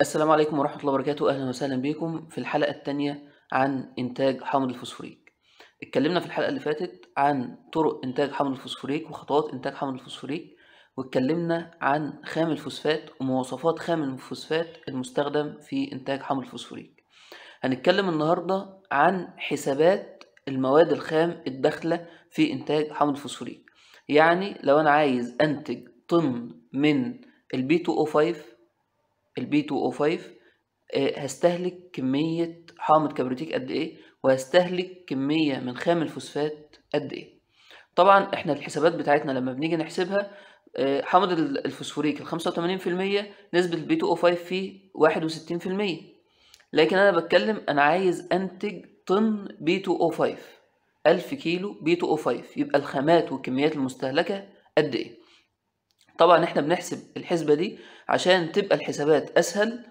السلام عليكم ورحمة الله وبركاته أهلا وسهلا بكم في الحلقة الثانية عن إنتاج حمض الفوسفوريك اتكلمنا في الحلقة اللي فاتت عن طرق إنتاج حمض الفوسفوريك وخطوات إنتاج حمض الفوسفوريك واتكلمنا عن خام الفوسفات ومواصفات خام الفوسفات المستخدم في إنتاج حمض الفوسفوريك هنتكلم النهاردة عن حسابات المواد الخام الداخلة في إنتاج حمض الفوسفوريك يعني لو أنا عايز أنتج طن من البي 2 او 5 البي 2O5 آه، هستهلك كمية حامض كبريتيك قد ايه وهستهلك كمية من خام الفوسفات قد ايه طبعا احنا الحسابات بتاعتنا لما بنيجي نحسبها آه، حامض الفوسفوريك ال 85% نسبة البي 2O5 فيه 61% لكن انا بتكلم انا عايز انتج طن بي 2O5 1000 كيلو بي 2O5 يبقى الخامات والكميات المستهلكة قد ايه طبعا احنا بنحسب الحسبة دي عشان تبقى الحسابات اسهل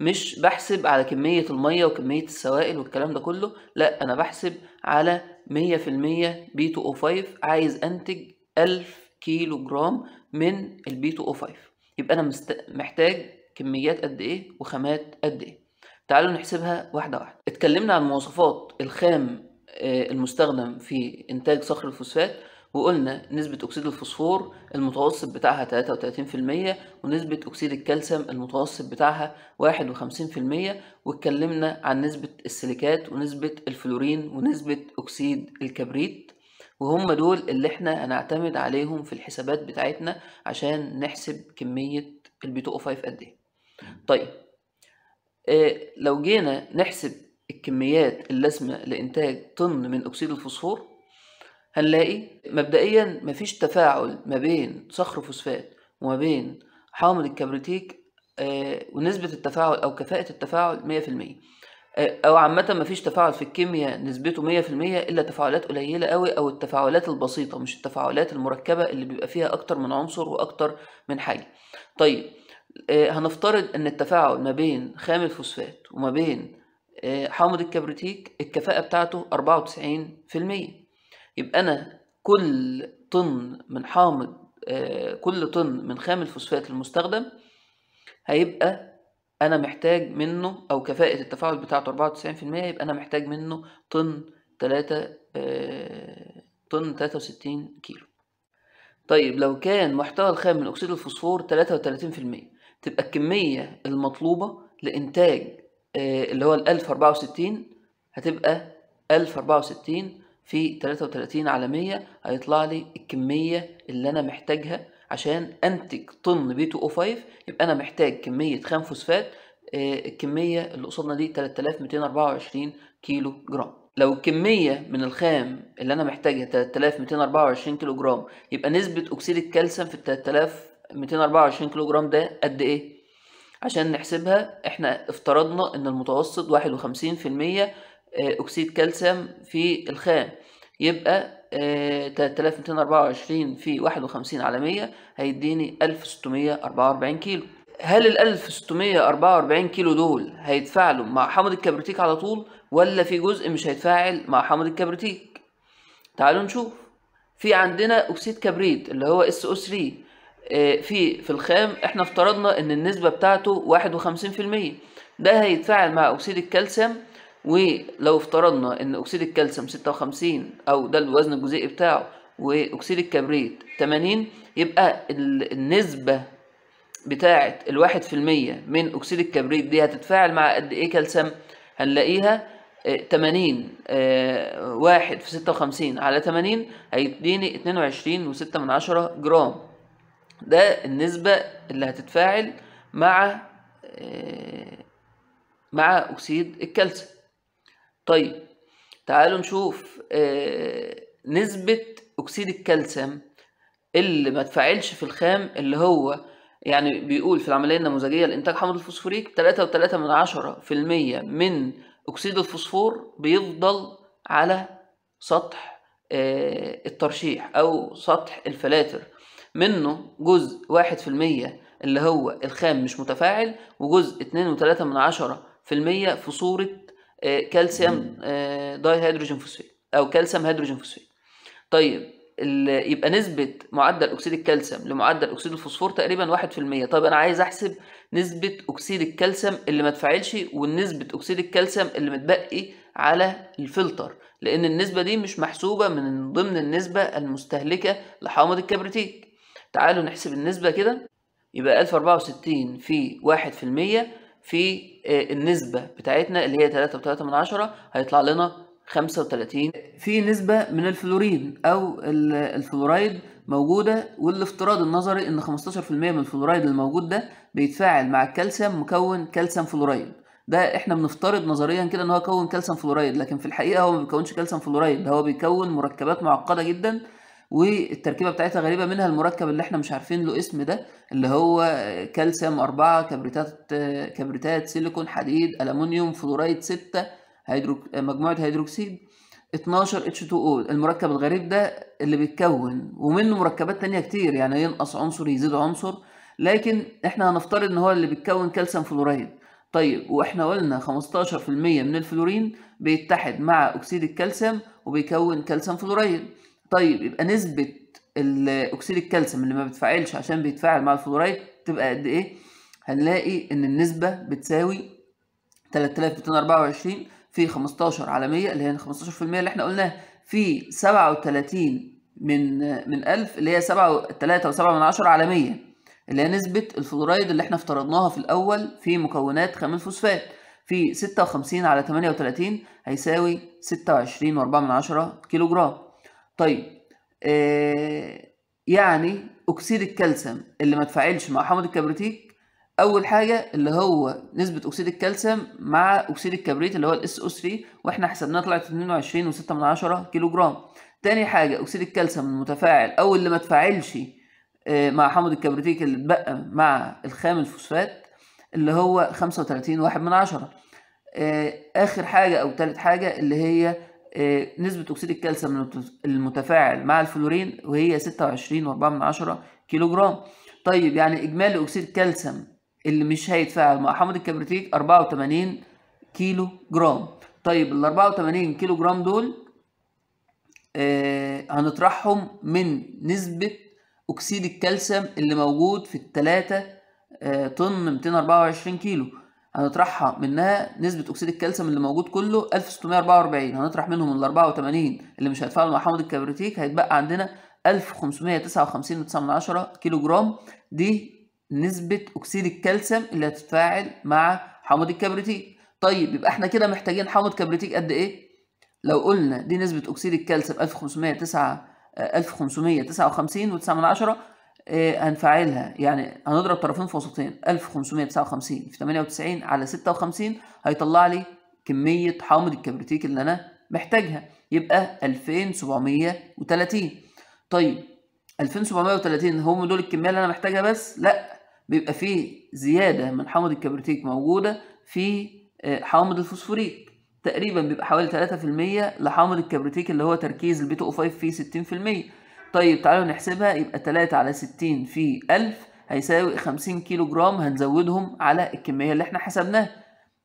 مش بحسب على كمية المية وكمية السوائل والكلام ده كله لا أنا بحسب على مية في المية بي تو أو فايف عايز أنتج ألف كيلو جرام من البي تو أو فايف يبقى أنا مست... محتاج كميات قد إيه وخامات قد إيه تعالوا نحسبها واحدة واحدة اتكلمنا عن مواصفات الخام آه، المستخدم في إنتاج صخر الفوسفات وقلنا نسبة أكسيد الفوسفور المتوسط بتاعها 33% ونسبة أكسيد الكالسيوم المتوسط بتاعها 51% واتكلمنا عن نسبة السيليكات ونسبة الفلورين ونسبة أكسيد الكبريت وهم دول اللي احنا هنعتمد عليهم في الحسابات بتاعتنا عشان نحسب كمية البيتو فايف قد ايه طيب اه لو جينا نحسب الكميات اللازمة لإنتاج طن من أكسيد الفوسفور هنلاقي مبدئيا مفيش تفاعل ما بين صخر فوسفات وما بين حامض الكبريتيك آه، ونسبة التفاعل أو كفاءة التفاعل مية في المية آه، أو عامة مفيش تفاعل في الكيمياء نسبته مية في المية إلا تفاعلات قليلة أوي أو التفاعلات البسيطة مش التفاعلات المركبة اللي بيبقى فيها أكتر من عنصر وأكتر من حاجة طيب آه، هنفترض إن التفاعل ما بين خام الفوسفات وما بين حامض الكبريتيك الكفاءة بتاعته أربعة وتسعين في المية يبقى انا كل طن من حامض آه، كل طن من خام الفوسفات المستخدم هيبقى انا محتاج منه او كفاءة التفاعل بتاعته 94% يبقى انا محتاج منه طن 3 آه، طن 63 كيلو طيب لو كان محتوى الخام من اكسيد الفوسفور 33% تبقى الكمية المطلوبة لانتاج آه، اللي هو ال 1064 هتبقى 1064 في 33 على 100 هيطلع لي الكمية اللي أنا محتاجها عشان أنتج طن بي 2 أو 5 يبقى أنا محتاج كمية خام فوسفات آه، الكمية اللي قصادنا دي 3224 كيلو جرام لو الكمية من الخام اللي أنا محتاجها 3224 كيلو جرام يبقى نسبة أكسيد الكالسيوم في 3224 كيلو جرام ده قد إيه؟ عشان نحسبها إحنا افترضنا إن المتوسط 51% آه، اكسيد كالسيوم في الخام يبقى 3224 آه، في 51 على 100 هيديني 1644 كيلو هل ال 1644 كيلو دول هيتفاعلوا مع حمض الكبريتيك على طول ولا في جزء مش هيتفاعل مع حمض الكبريتيك تعالوا نشوف في عندنا اكسيد كبريت اللي هو SO3 آه، في في الخام احنا افترضنا ان النسبه بتاعته 51% ده هيتفاعل مع اكسيد الكالسيوم ولو افترضنا ان اكسيد الكالسيوم 56 او ده الوزن الجزيئي بتاعه واكسيد الكبريت 80 يبقى النسبه بتاعه الواحد في المية من اكسيد الكبريت دي هتتفاعل مع قد ايه كالسيوم هنلاقيها 80 آه، آه، واحد في 56 على 80 هيديني 22.6 جرام ده النسبة اللي هتتفاعل مع آه، مع أكسيد الكالسيوم طيب تعالوا نشوف آه، نسبة أكسيد الكالسيوم اللي ما تفعلش في الخام اللي هو يعني بيقول في العملية النموذجية لإنتاج حمض الفوسفوريك تلاتة وتلاتة من عشرة في المية من أكسيد الفوسفور بيفضل على سطح آه، الترشيح أو سطح الفلاتر منه جزء واحد في المية اللي هو الخام مش متفاعل وجزء اتنين وتلاتة من عشرة في المية في صورة آه، كالسيوم آه، داي هيدروجين فوسفيت او كالسيوم هيدروجين فوسفيت طيب يبقى نسبة معدل أكسيد الكالسيوم لمعدل أكسيد الفوسفور تقريبا 1% طيب أنا عايز أحسب نسبة أكسيد الكالسيوم اللي ما تفعلش ونسبة أكسيد الكالسيوم اللي متبقي على الفلتر لأن النسبة دي مش محسوبة من ضمن النسبة المستهلكة لحامض الكبريتيك تعالوا نحسب النسبة كده يبقى 1064 في 1% في آه، النسبة بتاعتنا اللي هي 3.3 وتلاتة من عشرة هيطلع لنا 35 في نسبة من الفلورين أو الفلورايد موجودة والافتراض النظري إن 15% من الفلورايد الموجود ده بيتفاعل مع الكالسيوم مكون كالسيوم فلورايد ده احنا بنفترض نظريا كده ان هو كون كالسيوم فلورايد لكن في الحقيقه هو ما بيكونش كالسيوم فلورايد هو بيكون مركبات معقده جدا والتركيبه بتاعتها غريبه منها المركب اللي احنا مش عارفين له اسم ده اللي هو كالسيوم 4 كبريتات كبريتات سيليكون حديد الومنيوم فلورايد 6 هيدرو مجموعه هيدروكسيد 12 H2O المركب الغريب ده اللي بيتكون ومنه مركبات تانية كتير يعني ينقص عنصر يزيد عنصر لكن احنا هنفترض ان هو اللي بيتكون كالسيوم فلورايد طيب واحنا قلنا 15% من الفلورين بيتحد مع اكسيد الكالسيوم وبيكون كالسيوم فلورايد طيب يبقى نسبة الأكسيد الكالسيوم اللي ما بيتفاعلش عشان بيتفاعل مع الفلورايد تبقى قد إيه؟ هنلاقي إن النسبة بتساوي 3224 في 15 على 100 اللي هي 15% اللي إحنا قلناها في 37 من من 1000 اللي هي 7 3.7 على 100 اللي هي نسبة الفلورايد اللي إحنا افترضناها في الأول في مكونات خام الفوسفات في 56 على 38 هيساوي 26.4 كيلو جرام طيب آه، يعني اكسيد الكالسيوم اللي ما تفاعلش مع حمض الكبريتيك اول حاجه اللي هو نسبه اكسيد الكالسيوم مع اكسيد الكبريت اللي هو الاس او 3 واحنا حسبناها طلعت 22.6 كيلو جرام تاني حاجه اكسيد الكالسيوم المتفاعل او اللي ما تفاعلش آه، مع حمض الكبريتيك اللي اتبقى مع الخام الفوسفات اللي هو 35 واحد من عشرة آه، آخر حاجة أو تالت حاجة اللي هي آه، نسبة أكسيد الكالسيوم المتفاعل مع الفلورين وهي 26.4 كيلو جرام طيب يعني إجمالي أكسيد الكالسيوم اللي مش هيتفاعل مع حمض الكبريتيك 84 كيلو جرام طيب ال 84 كيلو جرام دول آه هنطرحهم من نسبة أكسيد الكالسيوم اللي موجود في الثلاثة آه طن 224 كيلو هنطرحها منها نسبة أكسيد الكالسيوم اللي موجود كله 1644 هنطرح منهم ال 84 اللي مش هيتفاعلوا مع حمض الكبريتيك هيتبقى عندنا 1559.9 كيلو جرام دي نسبة أكسيد الكالسيوم اللي هتتفاعل مع حمض الكبريتيك طيب يبقى احنا كده محتاجين حمض كبريتيك قد ايه؟ لو قلنا دي نسبة أكسيد الكالسيوم 1509 1559 9 آه، هنفعلها يعني هنضرب طرفين في وسطين 1559 في 98 على 56 هيطلع لي كمية حامض الكبريتيك اللي أنا محتاجها يبقى 2730 طيب 2730 هم دول الكمية اللي أنا محتاجها بس لا بيبقى فيه زيادة من حامض الكبريتيك موجودة في آه، حامض الفوسفوريك تقريبا بيبقى حوالي 3% لحامض الكبريتيك اللي هو تركيز البيتو او 5 فيه 60% طيب تعالوا نحسبها يبقى 3 على 60 في 1000 هيساوي 50 كيلو جرام هنزودهم على الكمية اللي احنا حسبناها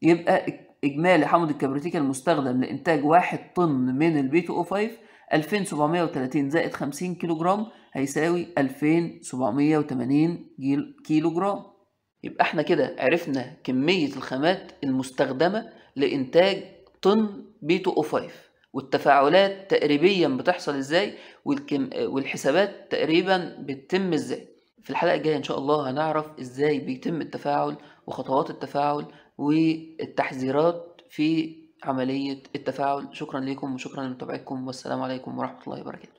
يبقى إجمالي حمض الكبريتيك المستخدم لإنتاج 1 طن من البي 2 او 5 2730 زائد 50 كيلو جرام هيساوي 2780 كيلو جرام يبقى احنا كده عرفنا كمية الخامات المستخدمة لإنتاج طن بي 2 او 5 والتفاعلات تقريبيا بتحصل ازاي والكم... والحسابات تقريبا بتتم ازاي في الحلقه الجايه ان شاء الله هنعرف ازاي بيتم التفاعل وخطوات التفاعل والتحذيرات في عمليه التفاعل شكرا لكم وشكرا لمتابعتكم والسلام عليكم ورحمه الله وبركاته